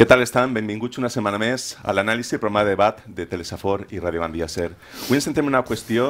Què tal estan? Benvinguts una setmana més a l'anàlisi del programa de debat de Telesafor i Radio Bandia Ser. Avui ens centrem en una qüestió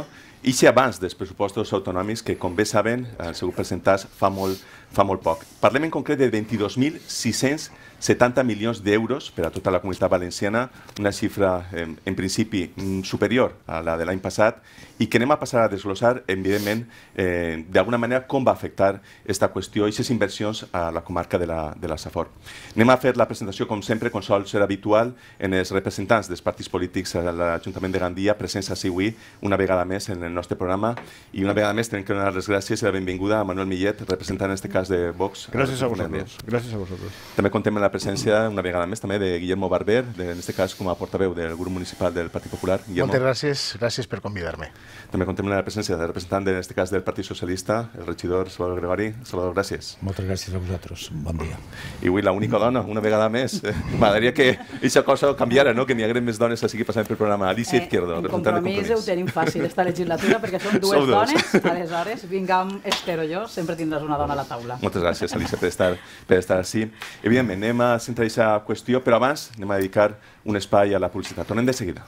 i si abans dels pressupostos autonòmics que, com bé saben, han sigut presentats fa molt, fa molt poc. Parlem en concret de 22.600 70 milions d'euros per a tota la comunitat valenciana, una xifra en, eh, en principi mm, superior a la de l'any passat i que anem a passar a desglossar, evidentment, eh, d'alguna manera com va afectar aquesta qüestió i aquestes inversions a la comarca de la, de la Safor. Anem a fer la presentació, com sempre, com sol ser habitual, en els representants dels partits polítics a l'Ajuntament de Gandia, presents a avui, una vegada més en el nostre programa, i una vegada més tenim que donar les gràcies i la benvinguda a Manuel Millet, representant en aquest cas de Vox. Gràcies a, a vosaltres. Gràcies a vosaltres. També contem amb la presència, una vegada més, també de Guillermo Barber, de, en aquest cas com a portaveu del grup municipal del Partit Popular. Guillermo. Moltes gràcies, gràcies per convidar-me. També contem la presència del representant, en aquest cas, del Partit Socialista, el regidor Salvador Gregori. Salvador, gràcies. Moltes gràcies a vosaltres. Bon dia. I avui l'única dona, una vegada més. M'agradaria que aquesta cosa canviara, no? que n'hi hagués més dones així seguir passant pel programa. Alicia eh, Izquierdo, el representant de Compromís. ho tenim fàcil, esta legislatura, perquè són dues Sou dones, dos. aleshores, vinga espero jo, sempre tindràs una dona a la taula. Moltes gràcies, Alicia, per estar, per estar així. Evidentment, anem a centrar aquesta qüestió, però abans anem a dedicar un espai a la publicitat. Tornem de seguida.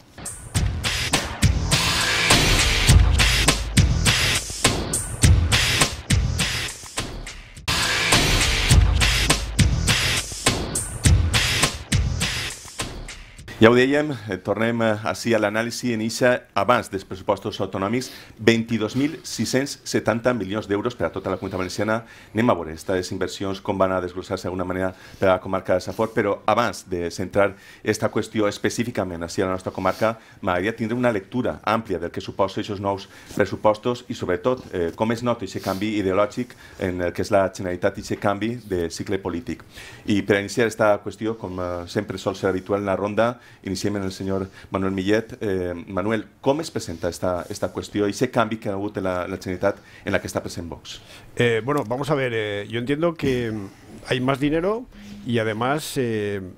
Ja ho dèiem, eh, tornem eh, així a l'anàlisi en eixa abans dels pressupostos autonòmics, 22.670 milions d'euros per a tota la comunitat valenciana. Anem a veure aquestes inversions, com van a desglossar-se d'alguna manera per a la comarca de Safor, però abans de centrar aquesta qüestió específicament així a la nostra comarca, m'agradaria tindre una lectura àmplia del que suposa aquests nous pressupostos i sobretot eh, com es nota aquest canvi ideològic en el que és la Generalitat i aquest canvi de cicle polític. I per iniciar aquesta qüestió, com sempre sol ser habitual en la ronda, iniciem el señor Manuel Millet. Eh, Manuel, ¿cómo es presenta esta, esta y y se que ha la, la Generalitat en la que está present Vox? Eh, bueno, vamos a ver, eh, yo entiendo que hay más dinero y además,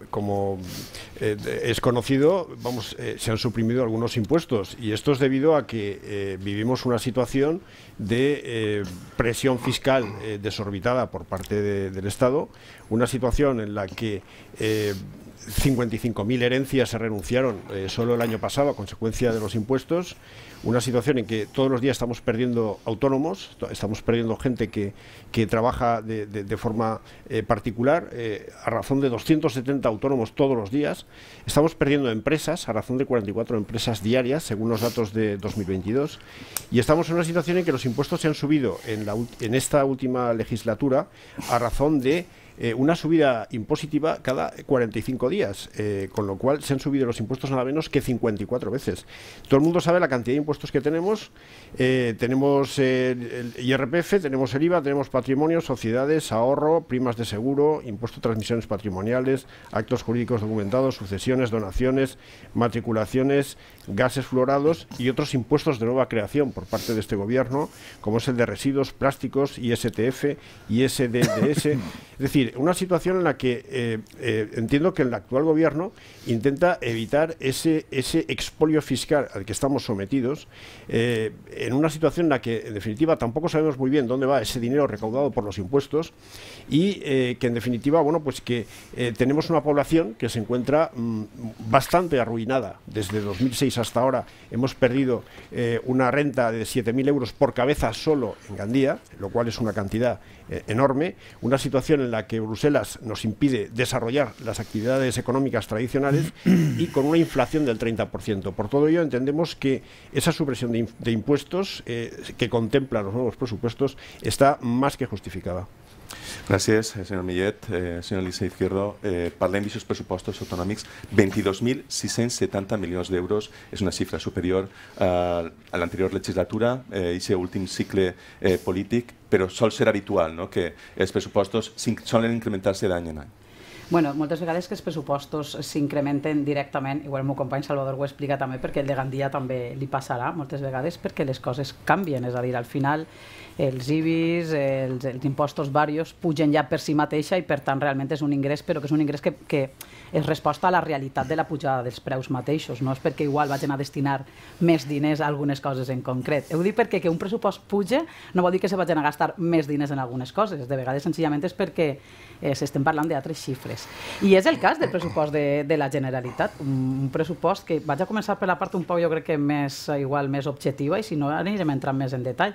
como es conocido, vamos, se han suprimido algunos impuestos y esto es debido a que vivimos una situación de presión fiscal desorbitada por parte del Estado, una situación en la que 55.000 herencias se renunciaron eh, solo el año pasado a consecuencia de los impuestos. Una situación en que todos los días estamos perdiendo autónomos, estamos perdiendo gente que, trabaja de, de, forma eh, particular eh, a razón de 270 autónomos todos los días. Estamos perdiendo empresas a razón de 44 empresas diarias, según los datos de 2022. Y estamos en una situación en que los impuestos se han subido en, la, en esta última legislatura a razón de eh, una subida impositiva cada 45 días, eh, con lo cual se han subido los impuestos nada menos que 54 veces. Todo el mundo sabe la cantidad de impuestos que tenemos. Eh, tenemos el IRPF, tenemos el IVA, tenemos patrimonio, sociedades, ahorro, primas de seguro, impuesto de transmisiones patrimoniales, actos jurídicos documentados, sucesiones, donaciones, matriculaciones, gases florados y otros impuestos de nueva creación por parte de este gobierno, como es el de residuos, plásticos, ISTF, ISDDS. Es decir, una situación en la que eh, eh, entiendo que el actual gobierno intenta evitar ese, ese expolio fiscal al que estamos sometidos, eh, en una situación en la que, en definitiva, tampoco sabemos muy bien dónde va ese dinero recaudado por los impuestos y que, en definitiva, bueno, pues que tenemos una población que se encuentra mm, bastante arruinada. Desde 2006 hasta ahora hemos perdido una renta de 7.000 euros por cabeza solo en Gandía, lo cual es una cantidad eh, enorme, una situación en la que Bruselas nos impide desarrollar las actividades económicas tradicionales y con una inflación del 30%. Por todo ello, entendemos que esa supresión de, impuestos eh, que contempla los nuevos presupuestos está más que justificada. Gràcies, eh, senyor Millet. Eh, senyor Alicia Izquierdo, eh, parlem d'aquests pressupostos autonòmics. 22.670 milions d'euros és una xifra superior eh, a l'anterior legislatura, eh, aquest últim cicle eh, polític, però sol ser habitual no? que els pressupostos solen incrementar-se d'any en any. Bueno, moltes vegades que els pressupostos s'incrementen directament, igual el meu company Salvador ho explica també, perquè el de Gandia també li passarà moltes vegades, perquè les coses canvien, és a dir, al final els IBIs, els, els impostos varios, pugen ja per si mateixa i per tant realment és un ingrés, però que és un ingrés que, que és resposta a la realitat de la pujada dels preus mateixos, no és perquè igual vagin a destinar més diners a algunes coses en concret. Heu dic perquè que un pressupost puja no vol dir que se vagin a gastar més diners en algunes coses, de vegades senzillament és perquè eh, s'estem parlant d'altres xifres. I és el cas del pressupost de, de la Generalitat, un, un pressupost que vaig a començar per la part un poc jo crec que més, igual més objectiva i si no anirem entrant més en detall,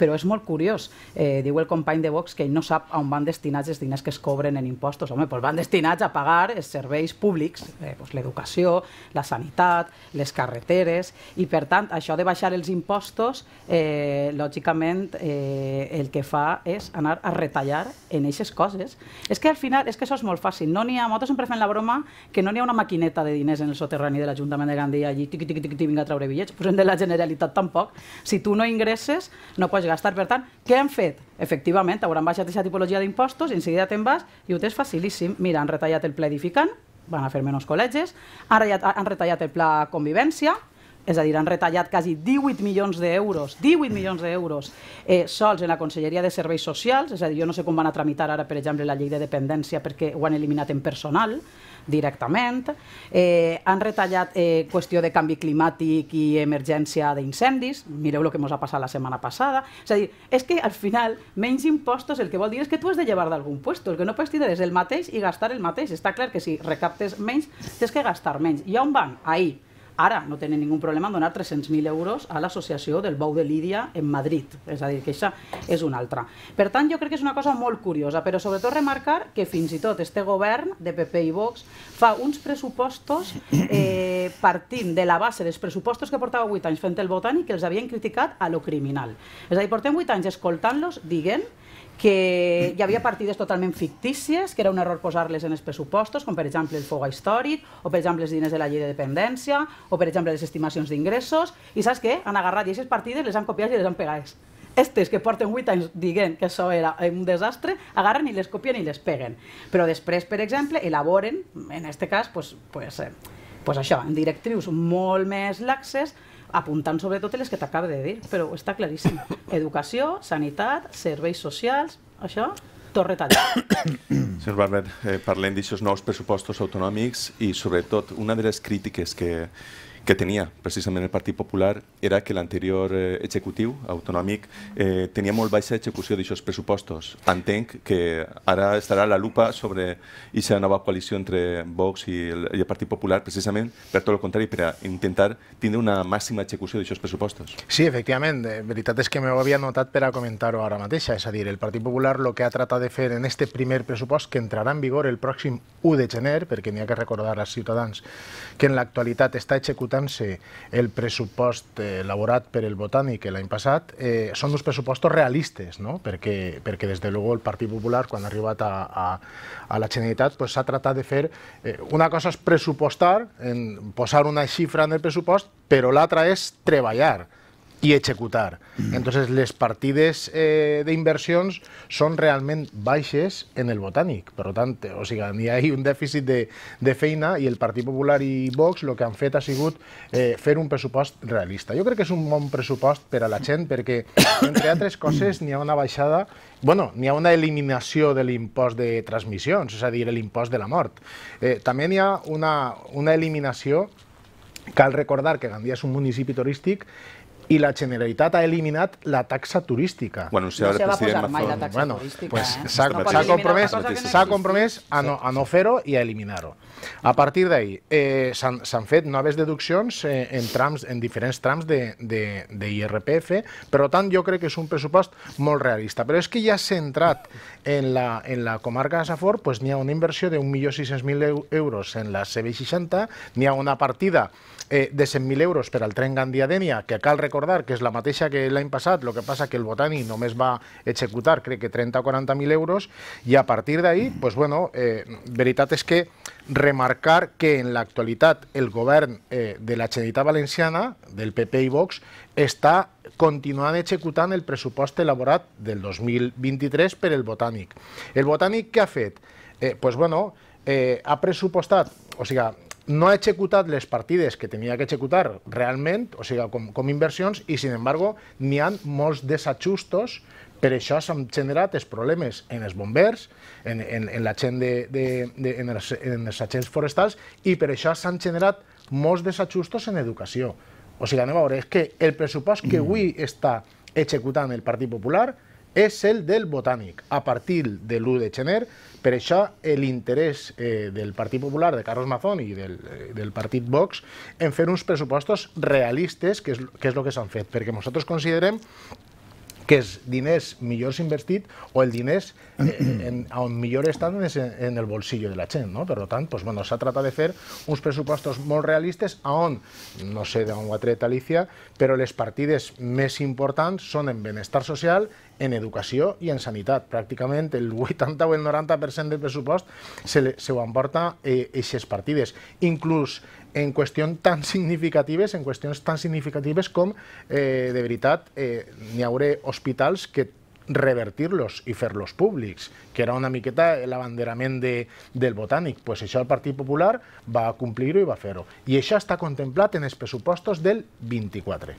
però és molt molt curiós. Eh, diu el company de Vox que ell no sap on van destinats els diners que es cobren en impostos. Home, doncs van destinats a pagar els serveis públics, eh, doncs l'educació, la sanitat, les carreteres, i per tant, això de baixar els impostos, eh, lògicament, eh, el que fa és anar a retallar en aquestes coses. És que al final, és que això és molt fàcil. No n'hi ha, nosaltres sempre fent la broma que no n'hi ha una maquineta de diners en el soterrani de l'Ajuntament de Gandia allí, tiqui, tiqui, tiqui, vinga a treure bitllets. Pues de la Generalitat tampoc. Si tu no ingresses, no pots gastar. Per tant, què han fet? Efectivament, hauran baixat aquesta tipologia d'impostos, en seguida te'n vas i ho tens facilíssim. Mira, han retallat el ple edificant, van a fer menys col·legis, han retallat, han retallat el pla convivència, és a dir, han retallat quasi 18 milions d'euros, 18 milions d'euros eh, sols en la Conselleria de Serveis Socials, és a dir, jo no sé com van a tramitar ara, per exemple, la llei de dependència perquè ho han eliminat en personal, directament. Eh, han retallat eh, qüestió de canvi climàtic i emergència d'incendis. Mireu el que ens ha passat la setmana passada. És a dir, és que al final menys impostos el que vol dir és que tu has de llevar d'algun puesto, el que no pots tindre és el mateix i gastar el mateix. Està clar que si recaptes menys, tens que gastar menys. I on van? Ahir ara no tenen ningun problema en donar 300.000 euros a l'associació del Bou de Lídia en Madrid. És a dir, que això és una altra. Per tant, jo crec que és una cosa molt curiosa, però sobretot remarcar que fins i tot este govern de PP i Vox fa uns pressupostos eh, partint de la base dels pressupostos que portava 8 anys fent el botànic que els havien criticat a lo criminal. És a dir, portem 8 anys escoltant-los, diguent que hi havia partides totalment fictícies, que era un error posar-les en els pressupostos, com per exemple el foga històric, o per exemple els diners de la llei de dependència, o per exemple les estimacions d'ingressos, i saps què? Han agarrat aquestes partides, les han copiat i les han pegat. Estes que porten 8 anys dient que això era un desastre, agarren i les copien i les peguen. Però després, per exemple, elaboren, en aquest cas, pues, pues, eh, pues això, en directrius molt més laxes apuntant sobretot les que t'acaba de dir, però està claríssim. Educació, sanitat, serveis socials, això, tot retallat. Senyor Barber, eh, parlem d'aixòs nous pressupostos autonòmics i sobretot una de les crítiques que, que tenia precisament el Partit Popular era que l'anterior eh, executiu autonòmic eh, tenia molt baixa execució d'aixòs pressupostos. Entenc que ara estarà la lupa sobre aquesta nova coalició entre Vox i el, i el Partit Popular precisament per tot el contrari, per intentar tindre una màxima execució d'aixòs pressupostos. Sí, efectivament. De veritat és que m'ho havia notat per a comentar-ho ara mateixa. És a dir, el Partit Popular el que ha tratat de fer en este primer pressupost que entrarà en vigor el pròxim 1 de gener, perquè n'hi ha que recordar als ciutadans que en l'actualitat està executat executant-se el pressupost eh, elaborat per el Botànic l'any passat, eh, són uns pressupostos realistes, no? perquè, perquè des de luego el Partit Popular, quan ha arribat a, a, a la Generalitat, s'ha pues, tratat de fer... Eh, una cosa és pressupostar, en posar una xifra en el pressupost, però l'altra és treballar y ejecutar. Mm. Entonces, les partides eh, de inversions són realment baixes en el botànic. Per tant, o sigui, hi ha un dèficit de, de feina i el Partit Popular i Vox el que han fet ha sigut eh, fer un pressupost realista. Jo crec que és un bon pressupost per a la gent perquè, entre altres coses, n'hi ha una baixada bueno, n'hi ha una eliminació de l'impost de transmissions, és a dir, l'impost de la mort. Eh, també n'hi ha una, una eliminació Cal recordar que Gandia és un municipi turístic i la Generalitat ha eliminat la taxa turística. Bueno, no se va posar mai la taxa turística. Pues eh? S'ha compromès, compromès a a no fer-ho i a eliminar-ho. A partir d'ahir, eh, s'han fet noves deduccions eh, en, trams, en diferents trams d'IRPF, per tant, jo crec que és un pressupost molt realista. Però és que ja centrat en la, en la comarca de Safor, pues, n'hi ha una inversió de 1.600.000 euros en la CB60, n'hi ha una partida eh, de 100.000 euros per al tren Gandia-Dènia, que cal recordar que és la mateixa que l'any passat, el que passa que el Botani només va executar, crec que 30 o 40.000 euros, i a partir d'ahir, pues, bueno, eh, veritat és que remarcar que en l'actualitat el govern eh, de la Generalitat Valenciana, del PP i Vox, està continuant executant el pressupost elaborat del 2023 per el Botànic. El Botànic què ha fet? Eh, pues bueno, eh, ha pressupostat, o sigui, no ha executat les partides que tenia que executar realment, o sigui, com, com inversions, i, sin embargo, n'hi ha molts desajustos per això s'han generat els problemes en els bombers, en, en, en la gent de, de, de en, els, en els agents forestals, i per això s'han generat molts desajustos en educació. O sigui, anem a veure, és que el pressupost que avui mm. està executant el Partit Popular és el del botànic. A partir de l'1 de gener, per això l'interès eh, del Partit Popular, de Carlos Mazón i del, eh, del Partit Vox en fer uns pressupostos realistes, que és, que és el que s'han fet, perquè nosaltres considerem que és diners millors invertit o el diners eh, en, on millor estan en, en el bolsillo de la gent, no? Per tant, pues, bueno, s'ha tratat de fer uns pressupostos molt realistes on, no sé d'on ho ha tret Alicia, però les partides més importants són en benestar social, en educació i en sanitat. Pràcticament el 80 o el 90% del pressupost se, se ho emporta eh, eixes partides. Inclús en qüestions tan significatives, en qüestions tan significatives com, eh, de veritat, eh, n'hi hauré hospitals que revertir-los i fer-los públics, que era una miqueta l'abanderament de, del botànic. pues això el Partit Popular va complir-ho i va fer-ho. I això està contemplat en els pressupostos del 24.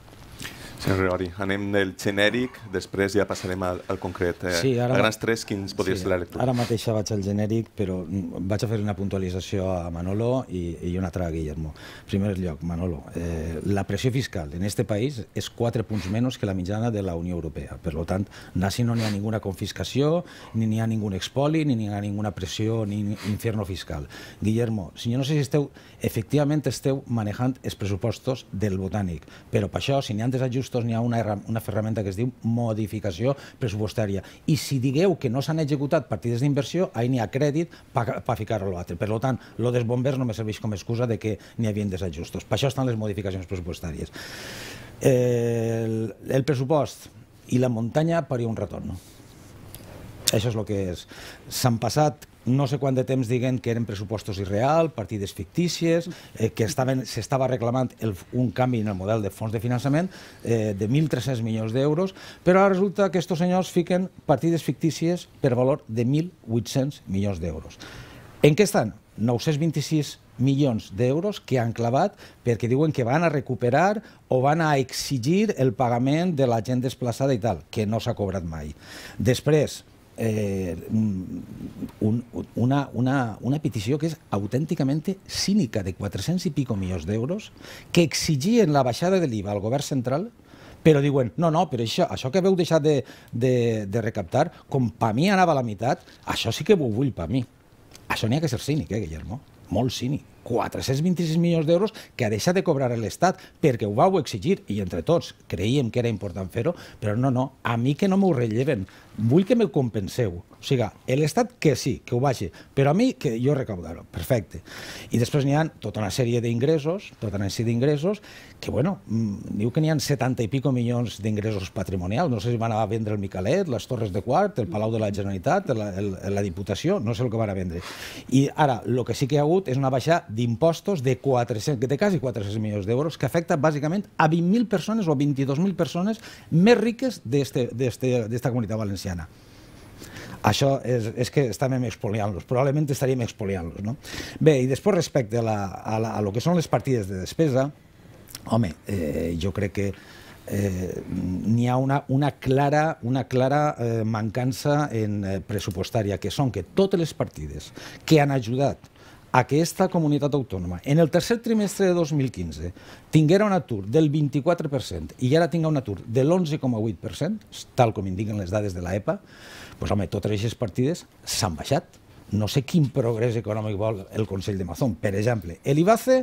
Senyor Riori, anem del genèric, després ja passarem al, al concret. Eh? Sí, ara... A grans tres, quins podria sí, ser la lectura? Ara mateix vaig al genèric, però mm, vaig a fer una puntualització a Manolo i, i una altra a Guillermo. En primer lloc, Manolo, eh, la pressió fiscal en aquest país és 4 punts menys que la mitjana de la Unió Europea. Per tant, nazi no n'hi ha ninguna confiscació, ni n'hi ha ningun expoli, ni n'hi ha ninguna pressió, ni infierno fiscal. Guillermo, si jo no sé si esteu... Efectivament esteu manejant els pressupostos del Botànic, però per això, si n'hi ha desajustos pressupostos n'hi ha una, una ferramenta que es diu modificació pressupostària. I si digueu que no s'han executat partides d'inversió, ahir n'hi ha crèdit per ficar-ho a l'altre. Per tant, lo dels bombers no me serveix com a excusa de que n'hi havien desajustos. Per això estan les modificacions pressupostàries. el, el pressupost i la muntanya per un retorn. Això és el que és. S'han passat no sé quant de temps diguen que eren pressupostos irreal, partides fictícies, eh, que s'estava reclamant el, un canvi en el model de fons de finançament eh, de 1.300 milions d'euros, però ara resulta que aquests senyors fiquen partides fictícies per valor de 1.800 milions d'euros. En què estan? 926 milions d'euros que han clavat perquè diuen que van a recuperar o van a exigir el pagament de la gent desplaçada i tal, que no s'ha cobrat mai. Després, eh, un, una, una, una, petició que és autènticament cínica de 400 i pico milions d'euros que exigien la baixada de l'IVA al govern central però diuen, no, no, però això, això que veu deixat de, de, de recaptar, com per mi anava a la meitat, això sí que ho vull per mi. Això n'hi ha que ser cínic, eh, Guillermo? Molt cínic. 426 milions d'euros que ha deixat de cobrar l'Estat perquè ho vau exigir i entre tots creiem que era important fer-ho, però no, no, a mi que no m'ho relleven vull que me compenseu. O sigui, l'Estat que sí, que ho vagi, però a mi que jo recaudar-ho, perfecte. I després n'hi ha tota una sèrie d'ingressos, tota una sèrie d'ingressos, que bueno, mm, diu que n'hi ha 70 i pico milions d'ingressos patrimonials, no sé si van a vendre el Micalet, les Torres de Quart, el Palau de la Generalitat, la, el, la Diputació, no sé el que van a vendre. I ara, el que sí que hi ha hagut és una baixa d'impostos de 400, de quasi 400 milions d'euros, que afecta bàsicament a 20.000 persones o 22.000 persones més riques d'esta comunitat valenciana valenciana. Això és, és que estàvem expoliant-los, probablement estaríem expoliant-los. No? Bé, i després respecte a, la, a, la, a lo que són les partides de despesa, home, eh, jo crec que eh, n'hi ha una, una clara, una clara eh, mancança en, eh, pressupostària, que són que totes les partides que han ajudat aquesta comunitat autònoma en el tercer trimestre de 2015 tinguera un atur del 24% i ara tinga un atur de l'11,8%, tal com indiquen les dades de l'EPA, e doncs home, totes aquestes partides s'han baixat. No sé quin progrés econòmic vol el Consell de Mazón. Per exemple, l'IBACE,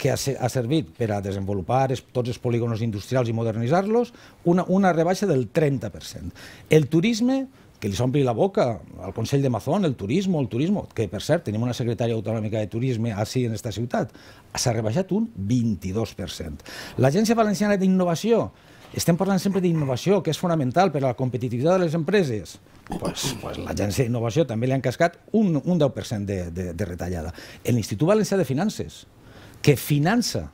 que ha, ha servit per a desenvolupar tots els polígonos industrials i modernitzar-los, una, una rebaixa del 30%. El turisme, que li s'ompli la boca al Consell de Mazón, el turisme, el turisme, que per cert tenim una secretària autonòmica de turisme així en aquesta ciutat, s'ha rebaixat un 22%. L'Agència Valenciana d'Innovació, estem parlant sempre d'innovació, que és fonamental per a la competitivitat de les empreses. Pues, pues L'Agència d'Innovació també li han cascat un, un 10% de, de, de retallada. L'Institut Valencià de Finances, que finança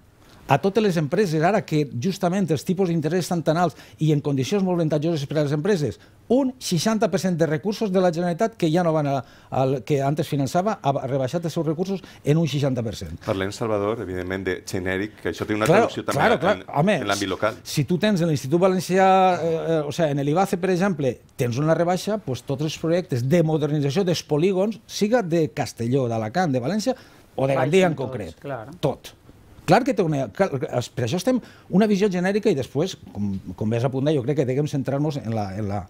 a totes les empreses, ara que justament els tipus d'interès estan tan alts i en condicions molt avantatjoses per a les empreses, un 60% de recursos de la Generalitat que ja no van al que antes finançava ha rebaixat els seus recursos en un 60%. Parlem, Salvador, evidentment, de genèric, que això té una claro, traducció també claro, en, en l'àmbit local. Si tu tens en l'Institut Valencià, eh, eh, o sigui, en l'IBACE, per exemple, tens una rebaixa, doncs tots els projectes de modernització dels polígons, siga de Castelló, d'Alacant, de València, o de Gandia en concret. Tots, Tot. Clar que té una... Per això estem una visió genèrica i després, com, com ves apuntar, jo crec que deguem centrar-nos en, la, en, la,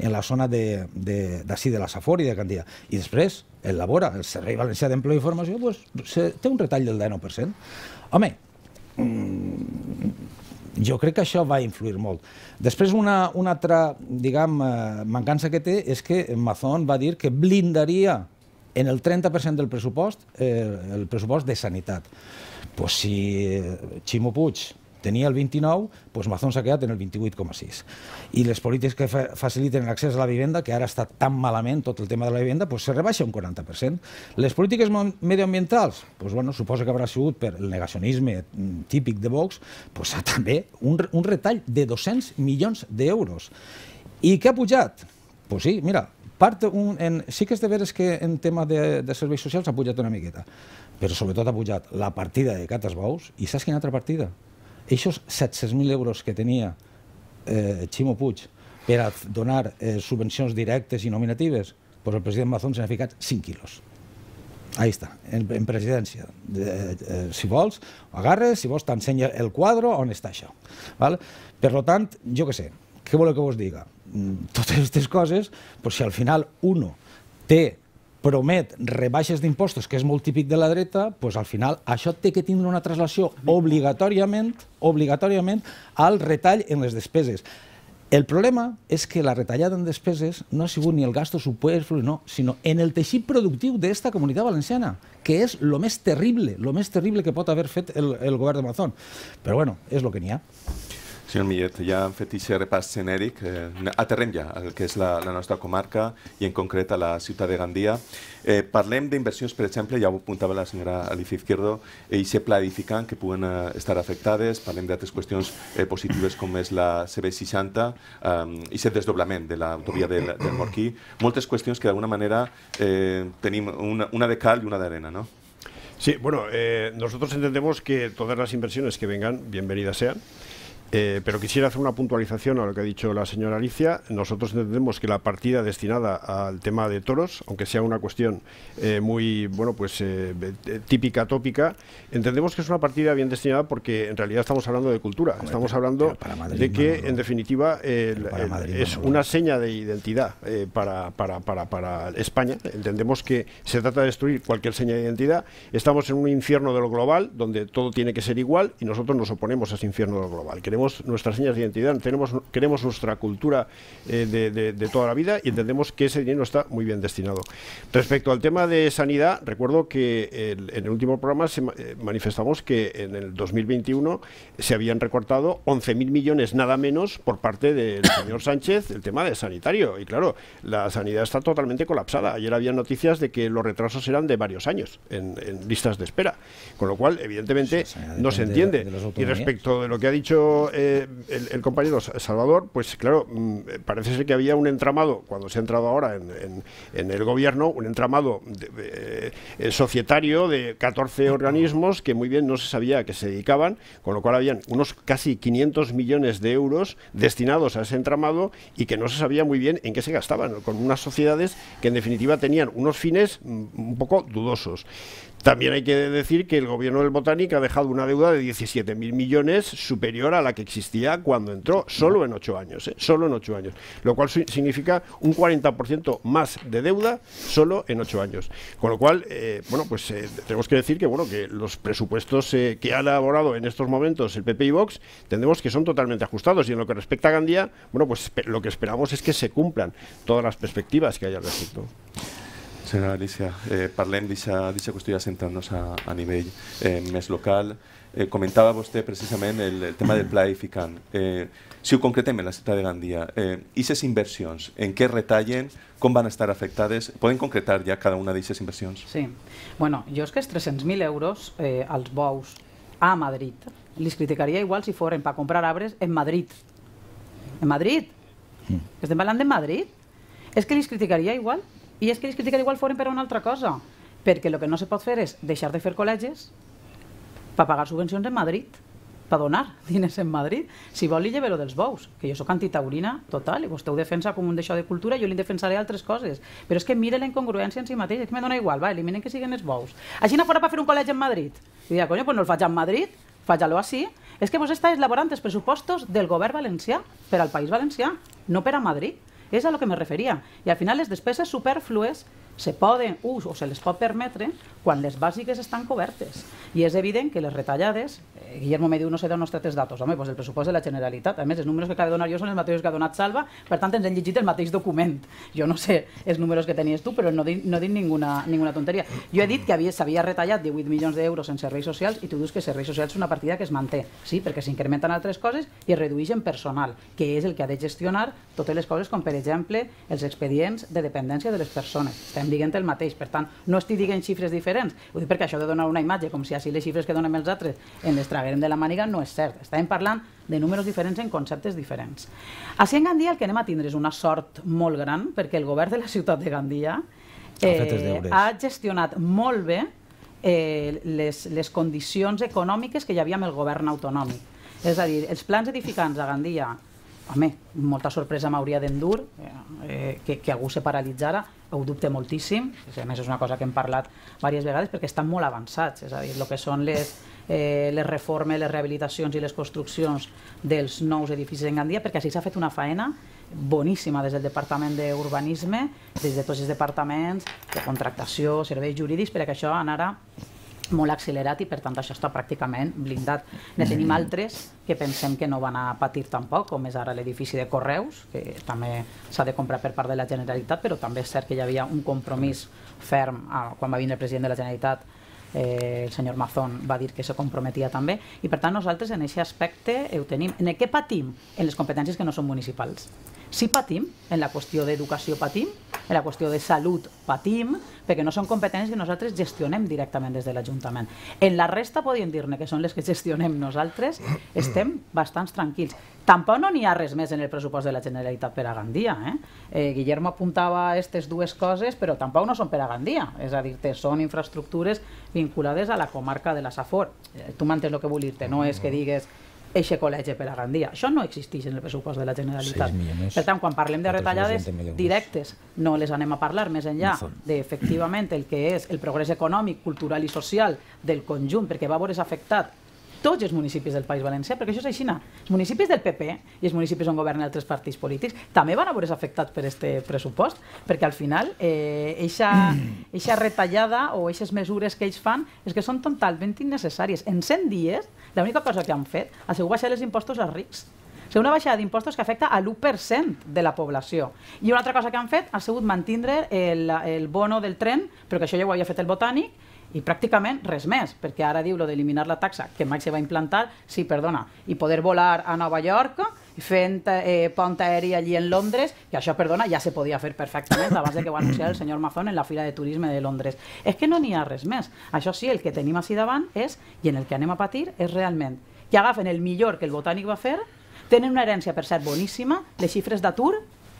en la zona d'ací de, de la Safor i de Candia. I després, elabora el Servei Valencià d'Empleo i Formació, pues, té un retall del 19%. Home, mm, jo crec que això va influir molt. Després, una, una altra, diguem, eh, mancança que té és que Mazón va dir que blindaria en el 30% del pressupost, eh, el pressupost de sanitat. Pues si eh, Ximo Puig tenia el 29, pues Mazón s'ha quedat en el 28,6. I les polítiques que fa faciliten l'accés a la vivenda, que ara està tan malament tot el tema de la vivenda, pues se rebaixa un 40%. Les polítiques medioambientals, pues bueno, suposa que haurà sigut per el negacionisme mm, típic de Vox, pues ha també un, un retall de 200 milions d'euros. I què ha pujat? Pues sí, mira, part, un, en, sí que és de veres que en tema de, de serveis socials ha pujat una miqueta, però sobretot ha pujat la partida de Cates Bous i saps quina altra partida? Eixos 700.000 euros que tenia eh, Ximo Puig per a donar eh, subvencions directes i nominatives, doncs el president Mazón se n'ha ficat 5 quilos. Ahí està, en, en presidència. de, de, eh, si vols, agarres, si vols t'ensenya el quadre on està això. Val? Per tant, jo que sé, què voleu que vos diga? Mm, totes aquestes coses, pues si al final uno té promet rebaixes d'impostos, que és molt típic de la dreta, pues al final això té que tindre una traslació obligatòriament obligatòriament al retall en les despeses. El problema és que la retallada en despeses no ha sigut ni el gasto superflu, no, sinó en el teixit productiu d'esta comunitat valenciana, que és el més terrible, el més terrible que pot haver fet el, el govern de Mazón. Però bueno, és el que n'hi ha. Senyor Millet, ja hem fet aquest repàs genèric. Eh, aterrem ja el que és la, la nostra comarca i en concret a la ciutat de Gandia. Eh, parlem d'inversions, per exemple, ja ho apuntava la senyora Alicia Izquierdo, eh, i eh, ser planificant que puguen eh, estar afectades. Parlem d'altres qüestions eh, positives com és la CB60 eh, i ser desdoblament de l'autovia del, del Morquí. Moltes qüestions que d'alguna manera eh, tenim una, una de cal i una d'arena, no? Sí, bueno, eh, nosotros entendemos que todas las inversiones que vengan, bienvenidas sean. Eh, pero quisiera hacer una puntualización a lo que ha dicho la señora Alicia. Nosotros entendemos que la partida destinada al tema de toros, aunque sea una cuestión eh, muy bueno, pues eh, típica, tópica, entendemos que es una partida bien destinada porque en realidad estamos hablando de cultura. estamos hablando de que, en definitiva, es una seña de identidad para, España. Entendemos que se trata de destruir cualquier seña de identidad. Estamos en un infierno de lo global, donde todo tiene que ser igual, y nosotros nos oponemos a ese infierno de lo global tenemos nuestras señas de identidad, tenemos, queremos nuestra cultura eh, de, toda la vida y entendemos que ese dinero está muy bien destinado. Respecto al tema de sanidad, recuerdo que en el último programa eh, manifestamos que en el 2021 se habían recortado 11.000 millones nada menos por parte del señor Sánchez el tema de sanitario. Y claro, la sanidad está totalmente colapsada. Ayer había noticias de que los retrasos eran de varios años en, listas de espera. Con lo cual, evidentemente, no se entiende. y respecto de lo que ha dicho eh, el, compañero Salvador, pues claro, mm, parece ser que había un entramado, cuando se ha entrado ahora en, el gobierno, un entramado eh, societario de 14 organismos que muy bien no se sabía a qué se dedicaban, con lo cual habían unos casi 500 millones de euros destinados a ese entramado y que no se sabía muy bien en qué se gastaban, con unas sociedades que en definitiva tenían unos fines mm, un poco dudosos. También hay que decir que el gobierno del Botánico ha dejado una deuda de 17.000 millones superior a la que existía cuando entró, solo en ocho años, ¿eh? solo en ocho años, lo cual significa un 40% más de deuda solo en ocho años. Con lo cual, eh, bueno, pues eh, tenemos que decir que, bueno, que los presupuestos que ha elaborado en estos momentos el PP y Vox, tendremos que son totalmente ajustados y en lo que respecta a Gandía, bueno, pues lo que esperamos es que se cumplan todas las perspectivas que hay al respecto. Senyora Alicia, eh, parlem d'aquesta qüestió ja centrant-nos a, a nivell eh, més local. Eh, comentava vostè precisament el, el tema del pla edificant. Eh, si ho concretem en la ciutat de Gandia, eh, aquestes inversions, en què retallen, com van estar afectades? Poden concretar ja cada una d'aquestes inversions? Sí. Bueno, jo és que els 300.000 euros eh, als bous a Madrid li criticaria igual si foren per comprar arbres en Madrid. En Madrid? Mm. Estem parlant de Madrid? És que li criticaria igual i és que ells critiquen igual foren per a una altra cosa, perquè el que no se pot fer és deixar de fer col·legis per pagar subvencions en Madrid, per donar diners en Madrid. Si vol, li llevaré dels bous, que jo sóc antitaurina total, i vostè ho defensa com un d'això de cultura, jo li defensaré altres coses. Però és que mire la incongruència en si mateix, és que me dona igual, va, eliminen que siguen els bous. Així no fora per fer un col·legi en Madrid. I diria, coño, pues no el faig en Madrid, faig-lo així. És que vos estàs elaborant els pressupostos del govern valencià per al País Valencià, no per a Madrid. Es a lo que me refería. Y al final es despeses superflues se poden, us, o se les pot permetre quan les bàsiques estan cobertes. I és evident que les retallades, eh, Guillermo me diu, no sé d'on nostres tres datos, home, doncs el pressupost de la Generalitat, a més els números que acaba de donar jo són els mateixos que ha donat Salva, per tant ens hem llegit el mateix document. Jo no sé els números que tenies tu, però no dic, no dic ninguna, ninguna tonteria. Jo he dit que s'havia retallat 18 milions d'euros en serveis socials i tu dius que serveis socials és una partida que es manté, sí, perquè s'incrementen altres coses i es redueix en personal, que és el que ha de gestionar totes les coses com, per exemple, els expedients de dependència de les persones. Estem estem dient el mateix. Per tant, no estic dient xifres diferents. Ho dic perquè això de donar una imatge, com si així les xifres que donem els altres en les traguem de la màniga, no és cert. Estem parlant de números diferents en conceptes diferents. Així en Gandia el que anem a tindre és una sort molt gran, perquè el govern de la ciutat de Gandia eh, ha gestionat molt bé eh, les, les condicions econòmiques que hi havia amb el govern autonòmic. És a dir, els plans edificants a Gandia home, molta sorpresa m'hauria d'endur eh, eh que, que algú se paralitzara ho dubte moltíssim, a més és una cosa que hem parlat diverses vegades perquè estan molt avançats, és a dir, el que són les, eh, les reformes, les rehabilitacions i les construccions dels nous edificis en Gandia, perquè així s'ha fet una faena boníssima des del Departament d'Urbanisme, des de tots els departaments de contractació, serveis jurídics, perquè això anara molt accelerat i per tant això està pràcticament blindat. Ne mm. tenim altres que pensem que no van a patir tampoc, com és ara l'edifici de Correus, que també s'ha de comprar per part de la Generalitat, però també és cert que hi havia un compromís ferm a, quan va venir el president de la Generalitat eh, el senyor Mazón va dir que se comprometia també, i per tant nosaltres en aquest aspecte ho tenim. En què patim? En les competències que no són municipals. Si patim, en la qüestió d'educació patim, en la qüestió de salut patim, perquè no són competències que nosaltres gestionem directament des de l'Ajuntament. En la resta podríem dir-ne que són les que gestionem nosaltres, estem bastants tranquils. Tampoc no n'hi ha res més en el pressupost de la Generalitat per a Gandia. Eh? Eh, Guillermo apuntava aquestes dues coses, però tampoc no són per a Gandia. És a dir, són infraestructures vinculades a la comarca de la Safor. Eh, tu m'entens el que vull dir-te, no és que digues eixe col·legi per a Gandia. Això no existeix en el pressupost de la Generalitat. Per tant, quan parlem de retallades directes, no les anem a parlar més enllà d'efectivament el que és el progrés econòmic, cultural i social del conjunt, perquè va veure's afectat tots els municipis del País Valencià, perquè això és així. Els municipis del PP i els municipis on governen altres partits polítics també van a se afectats per aquest pressupost, perquè al final eh, eixa eh, retallada o aquestes mesures que ells fan és que són totalment innecessàries. En 100 dies, l'única cosa que han fet ha sigut baixar els impostos als rics. O sigui, una baixada d'impostos que afecta a l'1% de la població. I una altra cosa que han fet ha sigut mantindre el, el bono del tren, però que això ja ho havia fet el botànic, i pràcticament res més, perquè ara diu lo d'eliminar la taxa, que mai se va implantar, sí, perdona, i poder volar a Nova York fent eh, pont aèria allí en Londres, que això, perdona, ja se podia fer perfectament abans de que ho anunciar el senyor Mazón en la Fira de Turisme de Londres. És que no n'hi ha res més. Això sí, el que tenim així davant és, i en el que anem a patir, és realment que agafen el millor que el botànic va fer, tenen una herència, per cert, boníssima, de xifres d'atur,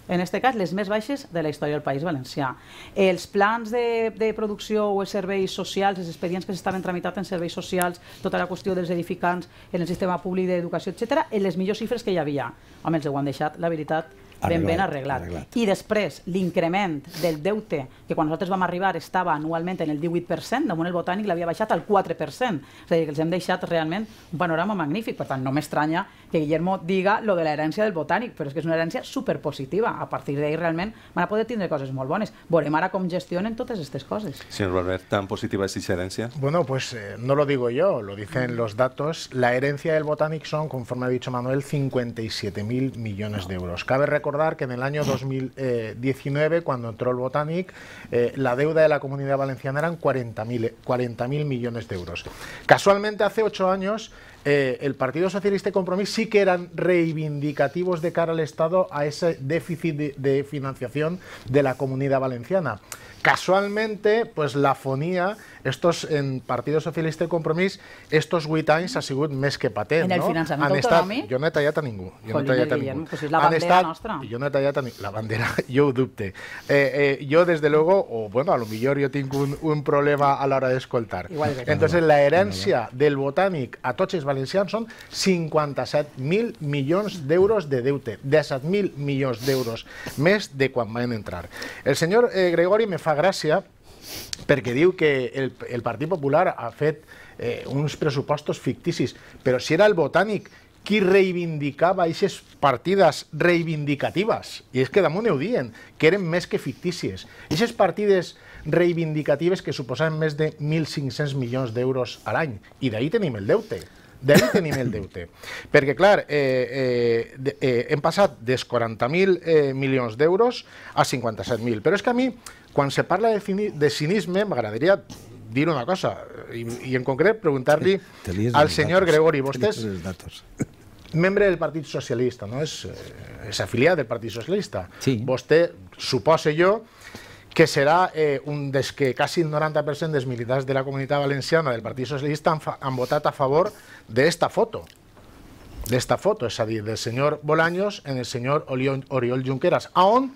en aquest cas les més baixes de la història del País Valencià. Els plans de, de producció o els serveis socials, els expedients que s'estaven tramitats en serveis socials, tota la qüestió dels edificants en el sistema públic d'educació, etc., en les millors xifres que hi havia. Home, els ho han deixat, la veritat, arreglat, ben ben arreglat. arreglat. I després, l'increment del deute, que quan nosaltres vam arribar estava anualment en el 18%, damunt el botànic l'havia baixat al 4%. És a dir, que els hem deixat realment un panorama magnífic. Per tant, no m'estranya que Guillermo diga lo de l'herència del botànic, però és que és una herència superpositiva. A partir d'ahir realment van a poder tindre coses molt bones. Volem ara com gestionen totes aquestes coses. Senyor Robert, ¿tan positiva és aquesta herència? Bueno, pues eh, no lo digo yo, lo dicen los datos. La herencia del botànic son, conforme ha dicho Manuel, 57.000 millones de euros. Cabe recordar recordar que en el año 2019, cuando entró el Botanic, eh, la deuda de la comunidad valenciana eran 40.000 eh, millones de euros. Casualmente, hace ocho años, eh, el Partido Socialista y Compromís sí que eran reivindicativos de cara al Estado a ese déficit de financiación de la comunidad valenciana. casualmente, pues la fonía, estos en Partido Socialista de Compromís, estos 8 anys ha sigut més que patent, no? En el finançament estat, autonòmic? Jo no he tallat a ningú. Jo no he tallat a ningú. Pues és la bandera estat, nostra. Jo no he tallat a ningú. La bandera, jo ho dubte. Eh, eh, jo, des de luego, o bueno, a lo millor jo tinc un, un problema a l'hora d'escoltar. De Entonces, la herència del botànic a tots els valencians són 57.000 milions d'euros de deute. 17.000 milions d'euros més de quan van entrar. El senyor eh, Gregori me fa gràcia perquè diu que el, el Partit Popular ha fet eh, uns pressupostos ficticis, però si era el botànic qui reivindicava aquestes partides reivindicatives, i és que damunt ho diuen, que eren més que fictícies. Aquestes partides reivindicatives que suposaven més de 1.500 milions d'euros a l'any, i d'ahir tenim el deute. D'ahir tenim el deute. Perquè, clar, eh, eh, de, eh, hem passat des 40.000 eh, milions d'euros a 57.000. Però és que a mi, quan se parla de, de cinisme, m'agradaria dir una cosa, i, i en concret preguntar-li al senyor datos, Gregori, és Membre del Partit Socialista, no? És, eh, és afiliat del Partit Socialista. Sí. Vostè, suposa jo, que serà eh, un dels que quasi el 90% dels militars de la comunitat valenciana del Partit Socialista han, han votat a favor d'esta foto d'esta foto, és a dir, del senyor Bolaños en el senyor Oriol, Oriol Junqueras, a on,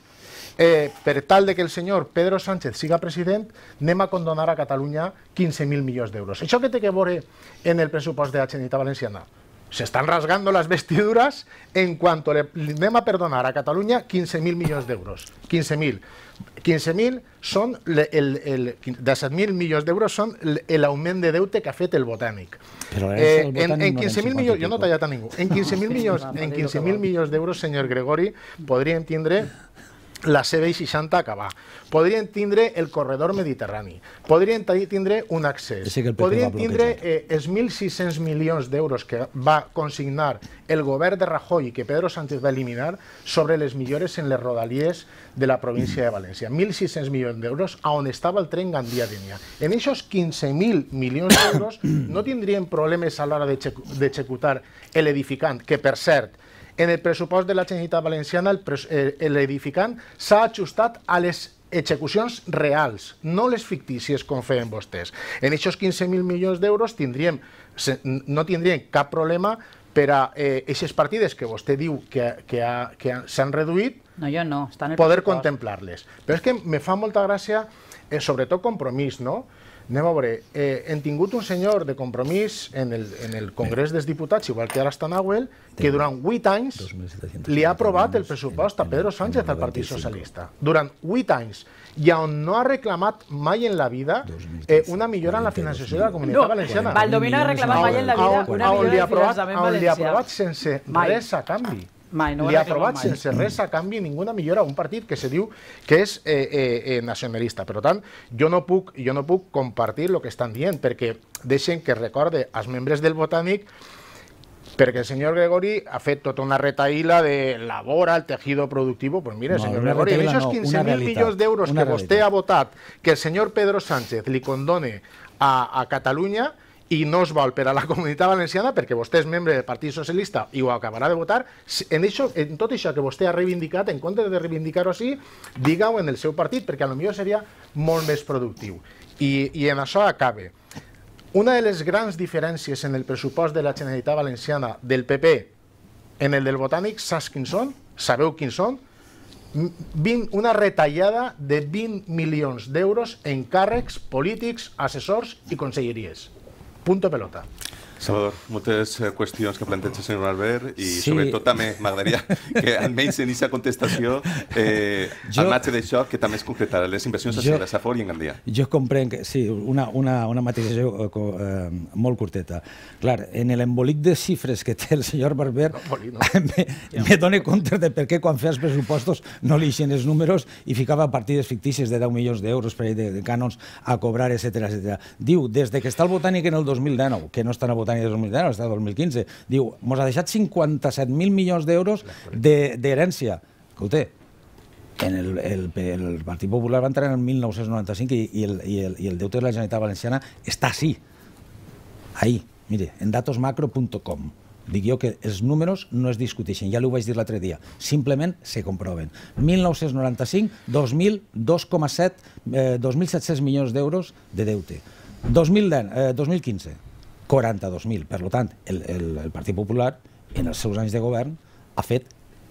eh, per tal de que el senyor Pedro Sánchez siga president, anem a condonar a Catalunya 15.000 milions d'euros. Això que té que veure en el pressupost de la Generalitat Valenciana? se están rasgando las vestiduras en cuanto le, le den a perdonar a Cataluña 15.000 millones de euros. 15.000. 15.000 son el, el, el, de euros son el, són l'augment de deute que ha fet el Botànic. Però eh, el botànic en, en 15.000 millones, yo no talla tan a ningú, en 15.000 millones, en 15.000 de euros, señor Gregori, podría entender la CB60 acabar. Podrien tindre el corredor mediterrani, podrien tindre un accés, sí podrien tindre eh, els 1.600 milions d'euros que va consignar el govern de Rajoy i que Pedro Sánchez va eliminar sobre les millores en les rodalies de la província de València. 1.600 milions d'euros a on estava el tren Gandia Denia. En aquests 15.000 milions d'euros no tindrien problemes a l'hora d'executar l'edificant, que per cert, en el pressupost de la Generalitat Valenciana l'edificant eh, s'ha ajustat a les execucions reals, no les fictícies com feien vostès. En aquests 15.000 milions d'euros tindríem, no tindríem cap problema per a aquestes eh, partides que vostè diu que, que, que s'han reduït, no, jo no, estan poder contemplar-les. Però és que me fa molta gràcia, eh, sobretot compromís, no?, Anem a veure, eh, hem tingut un senyor de compromís en el, en el Congrés dels Diputats, igual que ara està Nahuel, que durant 8 anys li ha aprovat el pressupost a Pedro Sánchez al Partit Socialista. Durant 8 anys. I on no ha reclamat mai en la vida eh, una millora en la financiació de la comunitat Valenciana. no, valenciana. no ha reclamat mai en la vida una millora de finançament valencià. On li ha aprovat sense res a canvi. Mai, no li ha aprovat mai. sense res a canvi ninguna millora a un partit que se diu que és eh, eh, eh nacionalista. Per tant, jo no puc, jo no puc compartir el que estan dient, perquè deixen que recorde als membres del Botànic perquè el senyor Gregori ha fet tota una retaïla de la vora, el tejido productiu, pues mire, no, senyor Gregori, en aquests 15.000 milions d'euros que realitat. vostè ha votat, que el senyor Pedro Sánchez li condone a, a Catalunya, i no es val per a la comunitat valenciana perquè vostè és membre del Partit Socialista i ho acabarà de votar. En, això, en tot això que vostè ha reivindicat, en compte de reivindicar-ho així, diga-ho en el seu partit perquè a lo millor seria molt més productiu. I, i en això acabe. Una de les grans diferències en el pressupost de la Generalitat Valenciana del PP en el del Botànic, saps quins són? Sabeu quins són? 20, una retallada de 20 milions d'euros en càrrecs polítics, assessors i conselleries. Punto pelota. Salvador, moltes eh, qüestions que planteja el senyor Albert i sí. sobretot també m'agradaria que almenys en aquesta contestació eh, jo, el matge de que també es concretarà les inversions jo, a Safor i en Gandia. Jo comprenc, sí, una, una, una matisació eh, eh molt curteta. Clar, en l'embolic de xifres que té el senyor Barber, no, no. me, me dono compte de per què quan feia els pressupostos no li eixen els números i ficava partides fictícies de 10 milions d'euros per de, de cànons a cobrar, etc etc. Diu, des de que està el Botànic en el 2019, que no estan a Botànic simultània de 2010, l'estat del 2015. Diu, mos ha deixat 57.000 milions d'euros d'herència. De, Escolta, en el, el, el Partit Popular va entrar en el 1995 i, i, el, i, el, i el deute de la Generalitat Valenciana està així. Ahí, mire, en datosmacro.com dic jo que els números no es discuteixen, ja li ho vaig dir l'altre dia, simplement se comproven. 1995, 2000, 2,7, eh, 2.700 milions d'euros de deute. 2010, eh, 2015, 42.000. Per tant, el, el, el Partit Popular, en els seus anys de govern, ha fet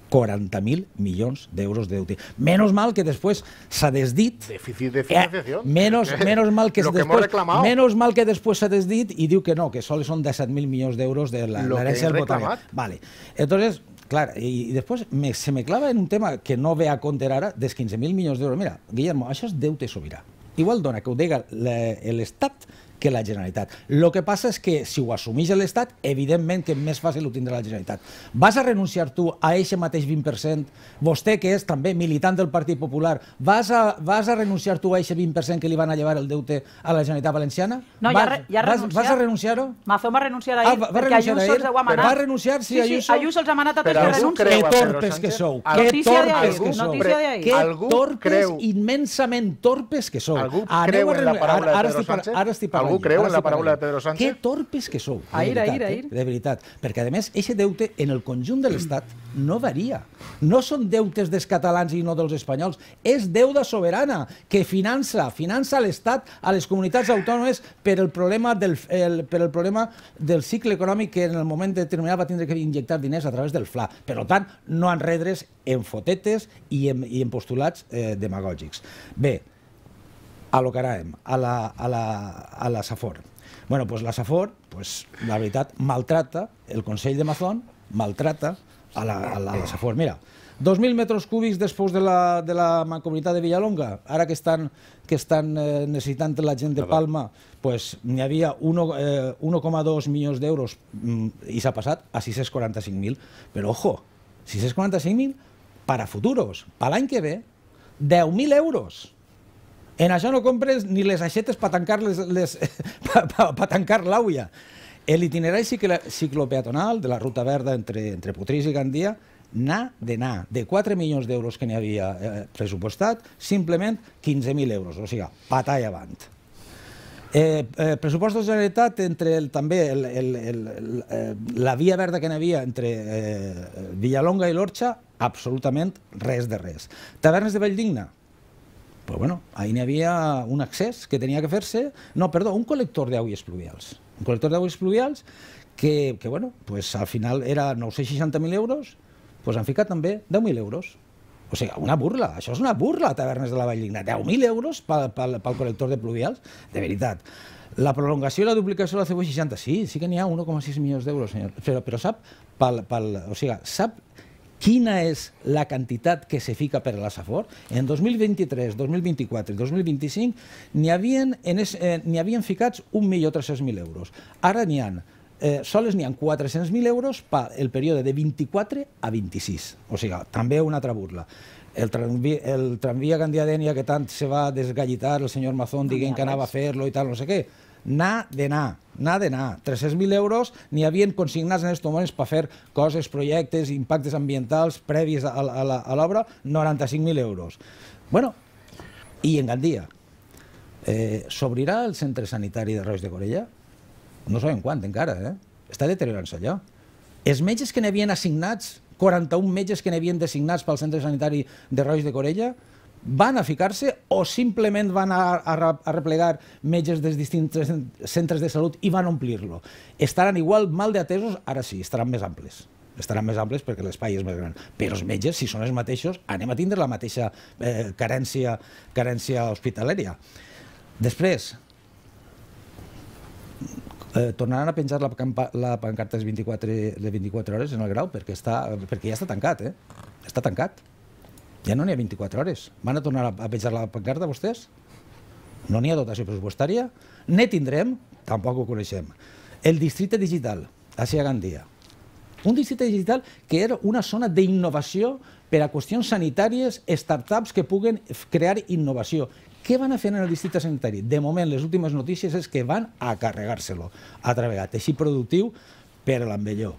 40.000 milions d'euros de deute. Menos mal que després s'ha desdit... Dèficit de financiació. Eh, menos, menos, eh, mal que, que després, menos mal que després s'ha desdit i diu que no, que sols són 17.000 milions d'euros de l'herència del Botània. Vale. Entonces, clar, i, i després me, se me clava en un tema que no ve a compte ara dels 15.000 milions d'euros. Mira, Guillermo, això és deute sobirà. Igual dona que ho diga l'Estat que la Generalitat. El que passa és que si ho assumeix l'Estat, evidentment que més fàcil ho tindrà la Generalitat. Vas a renunciar tu a aquest mateix 20%? Vostè, que és també militant del Partit Popular, vas a, vas a renunciar tu a aquest 20% que li van a llevar el deute a la Generalitat Valenciana? No, vas, ja, re, ja vas, vas a renunciar-ho? Mafeu m'ha renunciar ahir, ah, va, va perquè renunciar Ayuso els ho ha manat. Va renunciar, sí, sí, sí Ayuso... Ayuso els ha manat a tots que renunciïn. Que torpes que sou, que torpes que sou, que torpes, immensament torpes que sou. Algú creu en la paraula de Pedro Sánchez? Ara estic parlant Algú creu en la paraula de Pedro Sánchez? Que torpes que sou, de ir, veritat, ir, a Eh? de veritat. Perquè, a més, aquest deute en el conjunt de l'Estat no varia. No són deutes dels catalans i no dels espanyols. És deuda soberana que finança finança l'Estat a les comunitats autònomes per el problema del, el, per el problema del cicle econòmic que en el moment determinat va tindre que injectar diners a través del FLA. Per tant, no han redres en fotetes i en, i en postulats eh, demagògics. Bé, a lo que anàvem, a la, a la, a la Safor. bueno, pues la Safor, pues, la veritat, maltrata, el Consell de Mazón maltrata a la, a la, a la Safor. Mira, 2.000 metres cúbics després de la, de la mancomunitat de Villalonga, ara que estan, que estan eh, necessitant la gent de Palma, pues, n'hi havia 1,2 eh, milions d'euros mm, i s'ha passat a 645.000. Però, ojo, 645.000 para futuros. Per l'any que ve, 10.000 euros. En això no compres ni les aixetes per tancar les, les pa, pa, pa tancar l'auia. L'itinerari ciclopeatonal de la ruta verda entre, entre Putris i Gandia n'ha de De 4 milions d'euros que n'hi havia eh, pressupostat, simplement 15.000 euros, o sigui, patà i avant. Eh, eh, pressupost de Generalitat entre el, també el, el, el, el eh, la via verda que n'hi havia entre eh, Villalonga i l'Orxa, absolutament res de res. Tavernes de Valldigna, però bueno, ahí n'hi havia un accés que tenia que fer-se, no, perdó, un col·lector d'aigües pluvials, un col·lector d'aigües pluvials que, que bueno, pues al final era 960.000 euros, pues han ficat també 10.000 euros. O sigui, una burla, això és una burla Tavernes de la Vall Digna, 10.000 euros pel, pel, pel col·lector de pluvials, de veritat. La prolongació i la duplicació de la CV60, sí, sí que n'hi ha 1,6 milions d'euros, senyor. Però, però sap, pel, pel, o sigui, sap quina és la quantitat que se fica per la Safor. En 2023, 2024 i 2025 n'hi havien, es, eh, havien ficats 1.300.000 euros. Ara n'hi han eh, sols n'hi ha 400.000 euros per el període de 24 a 26. O sigui, també una altra burla. El tramvia, el tramvia Dènia, que tant se va desgallitar el senyor Mazón no dient que anava a fer-lo i tal, no sé què, N'ha d'anar, n'ha d'anar. 300.000 euros n'hi havien consignats en aquests moments per fer coses, projectes, impactes ambientals previs a, a, a l'obra, 95.000 euros. Bueno, i en Gandia, eh, s'obrirà el centre sanitari de Roig de Corella? No sabem quan encara, eh? Està deteriorant-se allò. Els metges que n'havien assignats, 41 metges que n'havien designats pel centre sanitari de Roig de Corella, van a ficar-se o simplement van a, a, a replegar metges des distintes centres de salut i van omplir-lo. Estaran igual mal d'atesos, ara sí, estaran més amples estaran més amples perquè l'espai és més gran. Però els metges, si són els mateixos, anem a tindre la mateixa eh, carència, carència hospitalària. Després, eh, tornaran a penjar la, la pancarta de 24, de 24 hores en el grau perquè, està, perquè ja està tancat, eh? Està tancat. Ja no n'hi ha 24 hores. Van a tornar a, a penjar la pancarta, vostès? No n'hi ha dotació pressupostària. Ne tindrem? Tampoc ho coneixem. El districte digital, a Sia Gandia. Un districte digital que era una zona d'innovació per a qüestions sanitàries, startups que puguen crear innovació. Què van a fer en el districte sanitari? De moment, les últimes notícies és que van a carregar-se-lo, a treballar teixit productiu per a l'envellor.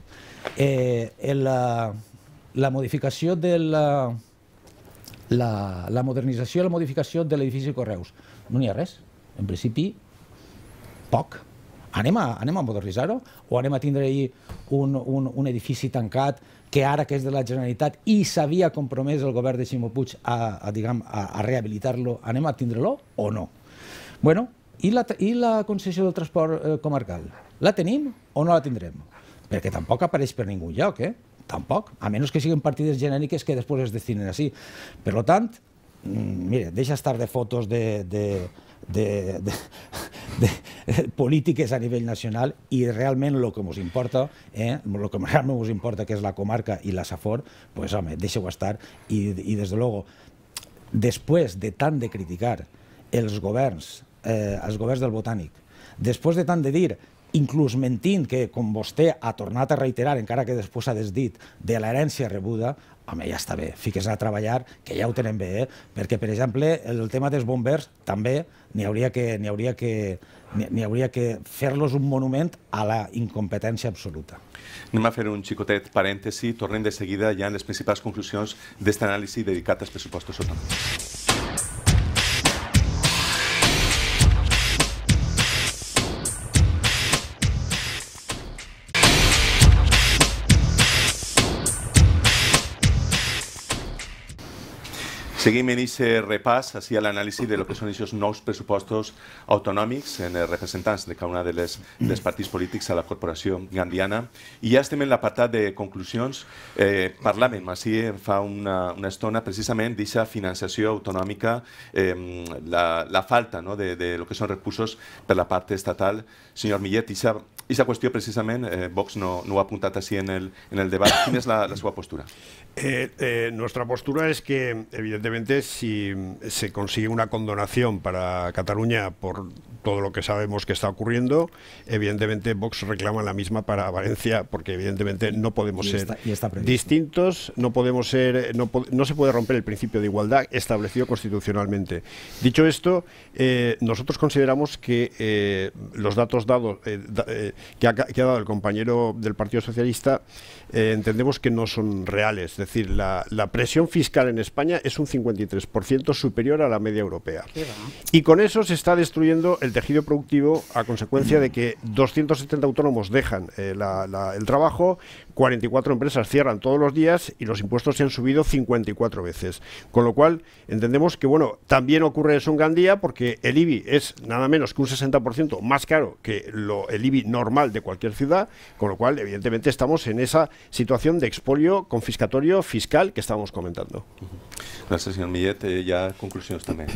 Eh, la, la modificació del... la, la, la modernització i la modificació de l'edifici Correus. No n'hi ha res. En principi, poc. Anem a, anem a modernitzar-ho? O anem a tindre ahir un, un, un edifici tancat que ara que és de la Generalitat i s'havia compromès el govern de Ximo Puig a, a, a, a, a rehabilitar-lo, anem a tindre-lo o no? Bueno, i la, i la concessió del transport eh, comarcal? La tenim o no la tindrem? Perquè tampoc apareix per ningú lloc, eh? Tampoc, a menys que siguin partides genèriques que després es destinen així. Per tant, mm, mire, deixa estar de fotos de, de, de, de, de polítiques a nivell nacional i realment el que ens importa, eh, lo que realment ens importa, que és la comarca i la Safor, pues, home, deixa estar i, i des de logo, després de tant de criticar els governs, eh, els governs del Botànic, Després de tant de dir, inclús mentint, que com vostè ha tornat a reiterar, encara que després ha desdit, de l'herència rebuda, home, ja està bé, fiques a treballar, que ja ho tenen bé, eh? perquè, per exemple, el tema dels bombers també n'hi hauria que, n'hi hauria que, n'hi hauria que fer-los un monument a la incompetència absoluta. Anem a fer un xicotet parèntesi, tornem de seguida ja en les principals conclusions d'aquest anàlisi dedicat als pressupostos sota. Seguim en aquest repàs a l'anàlisi de lo que són aquests nous pressupostos autonòmics en els eh, representants de cada una de les, dels partits polítics a la corporació gandiana. I ja estem en l'apartat de conclusions. Eh, parlàvem així eh, fa una, una estona precisament d'aquesta finançació autonòmica, eh, la, la falta no, de, de lo que són recursos per la part estatal ...señor Millet, y esa cuestión precisamente... Eh, Vox no, no ha apuntado así en el, en el es Quina la, la postura? Eh, eh, nuestra postura es que, evidentemente, si se consigue una condonación para Cataluña por todo lo que sabemos que está ocurriendo, evidentemente Vox reclama la misma para Valencia, porque evidentemente no podemos ser distintos, no podemos ser, no, se puede romper el principio de igualdad establecido constitucionalmente. Dicho esto, nosotros consideramos que los datos eh, eh, que, ha, dado el compañero del Partido Socialista eh, entendemos que no son reales. Es decir, la, presión fiscal en España es un 53% superior a la media europea. Y con eso se está destruyendo el tejido productivo a consecuencia de que 270 autónomos dejan el trabajo, 44 empresas cierran todos los días y los impuestos se han subido 54 veces. Con lo cual, entendemos que, bueno, también ocurre eso en Gandía porque el IBI es nada menos que un 60% más caro que lo, el IBI normal de cualquier ciudad, con lo cual, evidentemente, estamos en esa situación de expolio confiscatorio fiscal que estábamos comentando. Gracias, señor Millet. Eh, ya conclusiones también.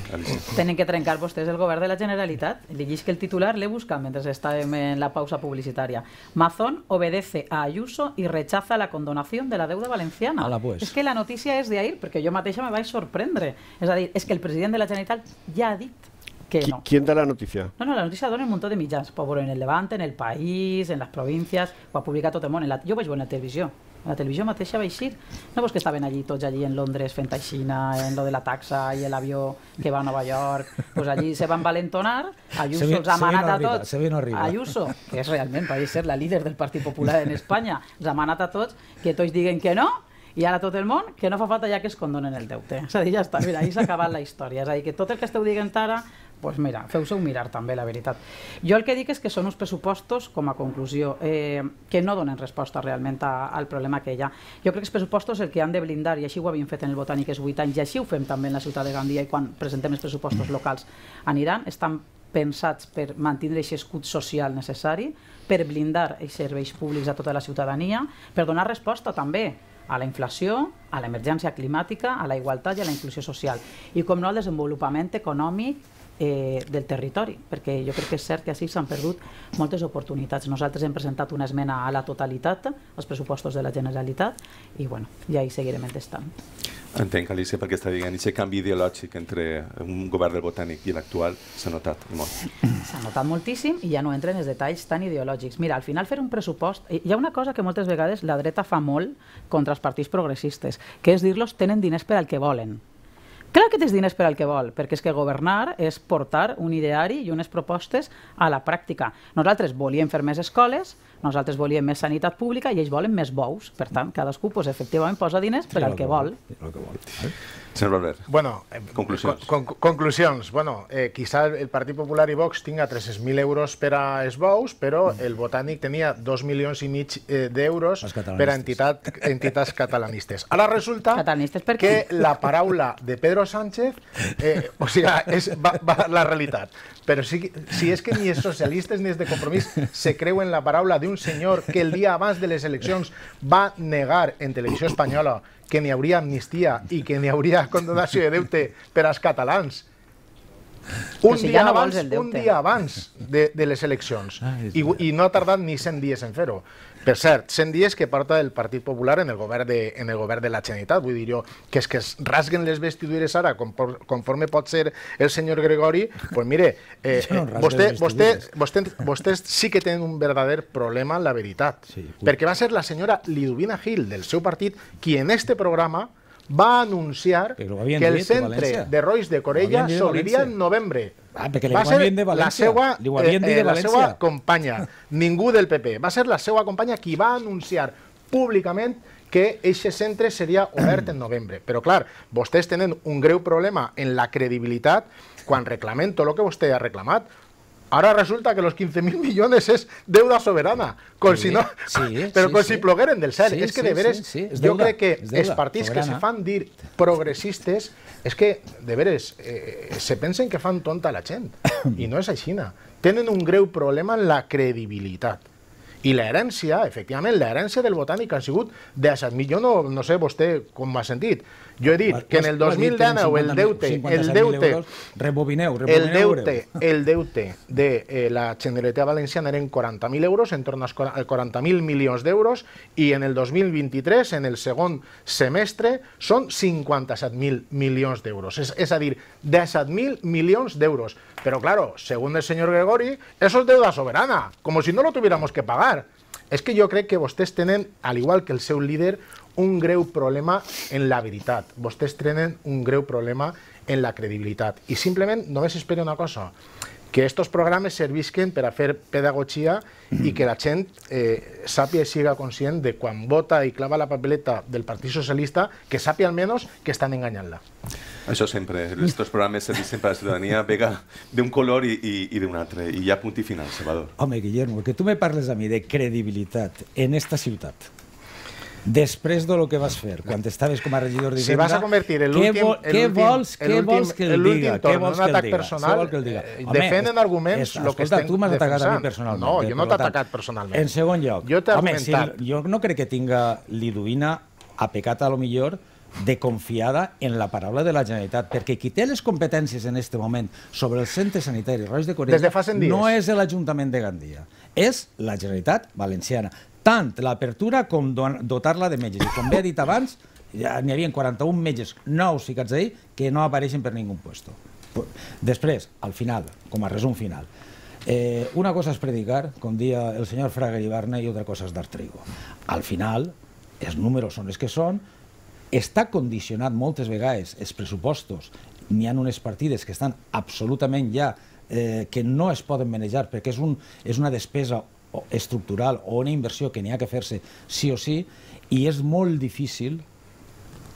Tienen que trencar vosotros el Gobierno de la Generalitat. Llegís que el titular le busca mientras está en la pausa publicitaria. Mazón obedece a Ayuso y rechaza la condonación de la deuda valenciana. Pues. Es que la noticia es de porque porque yo, mateixa me vais a sorprender. a decir, Es que el presidente de la Generalitat ya ha dicho que no. ¿Quién da la noticia? No, no, la noticia da un montón de millas. Por pues, en el Levante, en el País, en las provincias, o pues, ha publicado todo el mundo. En la... yo en A la televisió mateixa va eixir. No veus que estaven allí tots allí en Londres fent aixina, en lo de la taxa i l'avió que va a Nova York. Pues allí se van valentonar, Ayuso se els ha manat a tots. Se no arriba. Ayuso, que és realment, va ser la líder del Partit Popular en Espanya, els ha manat a tots que tots diguen que no, i ara tot el món que no fa falta ja que es condonen el deute. És a dir, ja està, mira, ahí s'ha acabat la història. És a dir, que tot el que esteu dient ara pues mira, feu se mirar també, la veritat. Jo el que dic és que són uns pressupostos, com a conclusió, eh, que no donen resposta realment a, al problema que hi ha. Jo crec que els pressupostos el que han de blindar, i així ho havíem fet en el Botànic és 8 anys, i així ho fem també en la ciutat de Gandia, i quan presentem els pressupostos locals aniran, estan pensats per mantenir aquest escut social necessari, per blindar els serveis públics a tota la ciutadania, per donar resposta també a la inflació, a l'emergència climàtica, a la igualtat i a la inclusió social, i com no al desenvolupament econòmic eh, del territori, perquè jo crec que és cert que així s'han perdut moltes oportunitats. Nosaltres hem presentat una esmena a la totalitat als pressupostos de la Generalitat i bueno, ja hi seguirem estant. Entenc, Alicia, perquè està dient, aquest canvi ideològic entre un govern del Botànic i l'actual s'ha notat molt. S'ha notat moltíssim i ja no entren els detalls tan ideològics. Mira, al final fer un pressupost... Eh, hi ha una cosa que moltes vegades la dreta fa molt contra els partits progressistes, que és dir-los tenen diners per al que volen. Clar que tens diners per al que vol, perquè és que governar és portar un ideari i unes propostes a la pràctica. Nosaltres volíem fer més escoles, nosaltres volíem més sanitat pública i ells volen més bous. Per tant, cadascú pues, efectivament posa diners per al que vol. que vol. Señor Valver, Bueno, eh, conclusions. Con, con, conclusions. Bueno, eh, quizá el Partit Popular i Vox tinga 300.000 euros per a els bous, però mm. el Botànic tenia 2 milions i mig eh, d'euros per a entitat, entitats catalanistes. Ara resulta per que la paraula de Pedro Sánchez eh, o sigui, és, va, va la realitat. Però si, si és que ni els socialistes ni els de Compromís se creuen la paraula d'un senyor que el dia abans de les eleccions va negar en televisió espanyola que n'hi hauria amnistia i que n'hi hauria condonació de deute per als catalans un, si dia ja no abans, un dia abans de, de les eleccions. Ah, I, I no ha tardat ni 100 dies en fer-ho. Per cert, 100 dies que porta el Partit Popular en el govern de, en el govern de la Generalitat. Vull dir jo que és que es rasguen les vestidures ara, conforme pot ser el senyor Gregori, doncs pues mire, eh, eh, vostè, vostè, vostè, vostè sí que tenen un verdader problema, la veritat. Sí, perquè va ser la senyora Lidovina Gil del seu partit qui en este programa va anunciar que el centre de, de Rois de Corella s'obriria en novembre. Ah, va ser de València. la seva, eh, eh, la seva companya, ningú del PP, va ser la seva companya qui va anunciar públicament que aquest centre seria obert en novembre. Però, clar, vostès tenen un greu problema en la credibilitat quan reclamen tot el que vostè ha reclamat. Ahora resulta que los 15.000 millones es deuda soberana. pero con si plogueren del SAR. es que deberes, yo creo que es partís que se fan dir progresistas, es que deberes, eh, se pensen que fan tonta la gente, y no es China. Tienen un greu problema en la credibilidad. I l'herència, efectivament, l'herència del botànic ha sigut de 7 milions, jo no, no sé vostè com m'ha sentit. Jo he dit que en el 2019 el deute, el deute, rebobineu, rebobineu el deute, el deute de eh, la Generalitat Valenciana eren 40.000 euros, en torno als 40.000 eh, milions d'euros, i en el 2023, en el segon semestre, són 57.000 milions d'euros. És, és a dir, 17.000 milions d'euros. Però, claro, segons el senyor Gregori, eso es deuda soberana, com si no lo tuviéramos que pagar funcionar. És que jo crec que vostès tenen, al igual que el seu líder, un greu problema en la veritat. Vostès tenen un greu problema en la credibilitat. I simplement només espero una cosa, que aquests programes servisquen per a fer pedagogia i que la gent eh, sàpiga i siga conscient de quan vota i clava la papeleta del Partit Socialista, que sàpiga almenys que estan enganyant-la. Això sempre, aquests programes servisquen per a la ciutadania, vega d'un color i, i, i d'un altre, i ja punt i final, Salvador. Home, Guillermo, que tu me parles a mi de credibilitat en esta ciutat, després de lo que vas fer, quan estaves com a regidor d'Hisenda... Si vas a convertir en l'últim... Què vols, què vols que el diga? Què vols que el diga? Personal, que el diga? Home, defenen arguments Es, lo que tu m'has atacat a mi personalment. No, eh, jo no t'he atacat personalment. En segon lloc, jo home, si, jo no crec que tinga l'iduïna a pecat a lo millor de confiada en la paraula de la Generalitat, perquè qui té les competències en aquest moment sobre el centre sanitari Roig de Corella de no és l'Ajuntament de Gandia, és la Generalitat Valenciana tant l'apertura com dotar-la de metges. I com bé he dit abans, ja n'hi havia 41 metges nous ficats d'ahir, que no apareixen per ningú puesto. Després, al final, com a resum final, eh, una cosa és predicar, com dia el senyor Fraga i Barna, i altra cosa és dar trigo. Al final, els números són els que són, està condicionat moltes vegades els pressupostos, n'hi ha unes partides que estan absolutament ja eh, que no es poden manejar perquè és, un, és una despesa estructural o una inversió que n'hi ha que fer-se sí o sí, i és molt difícil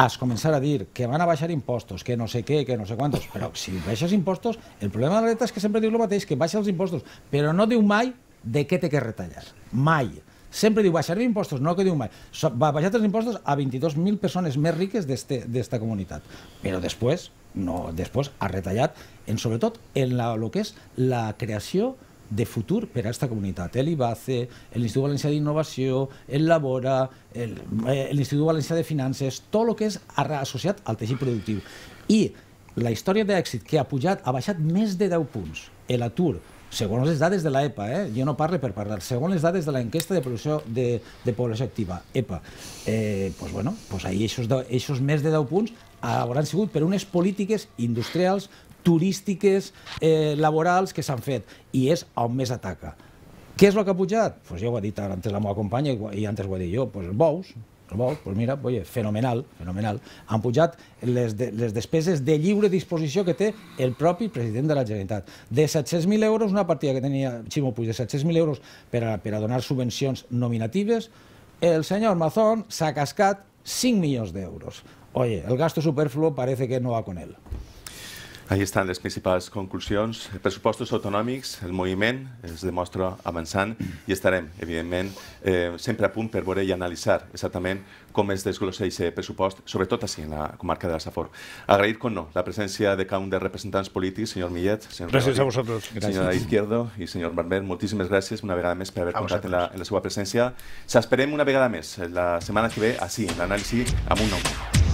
es començar a dir que van a baixar impostos, que no sé què, que no sé quantos, però si baixes impostos, el problema de la dreta és que sempre diu el mateix, que baixa els impostos, però no diu mai de què té que retallar. Mai. Sempre diu, baixar impostos, no que diu mai. Va baixar els impostos a 22.000 persones més riques d'esta comunitat. Però després, no, després ha retallat, en, sobretot en la, el que és la creació de futur per a aquesta comunitat. Eh? L'IBACE, l'Institut Valencià d'Innovació, el Labora, l'Institut eh, Valencià de Finances, tot el que és associat al teixit productiu. I la història d'èxit que ha pujat ha baixat més de 10 punts. L'atur, segons les dades de l'EPA, eh? jo no parlo per parlar, segons les dades de l'enquesta de, de, de població activa, EPA, eh, pues bueno, pues ahí eixos, de, eixos més de 10 punts hauran sigut per unes polítiques industrials turístiques, eh, laborals que s'han fet, i és on més ataca. Què és el que ha pujat? Pues ja ho ha dit antes la meva companya i antes ho he dit jo, pues bous, el bous, pues mira, oye, fenomenal, fenomenal. Han pujat les, de, les despeses de lliure disposició que té el propi president de la Generalitat. De 700.000 euros, una partida que tenia Ximo Puig de 700.000 euros per a, per a donar subvencions nominatives, el senyor Mazón s'ha cascat 5 milions d'euros. Oye, el gasto superfluo parece que no va con él. Ahí estan les principals conclusions. Pressupostos autonòmics, el moviment es demostra avançant i estarem, evidentment, eh, sempre a punt per veure i analitzar exactament com es desglossa aquest pressupost, sobretot així en la comarca de la Safor. Agrair, com no, la presència de cada un dels representants polítics, senyor Millet, senyor Senyora Izquierdo i senyor Barber, moltíssimes gràcies una vegada més per haver comptat en la, seva presència. S'esperem una vegada més la setmana que ve, així, en l'anàlisi amb un nou.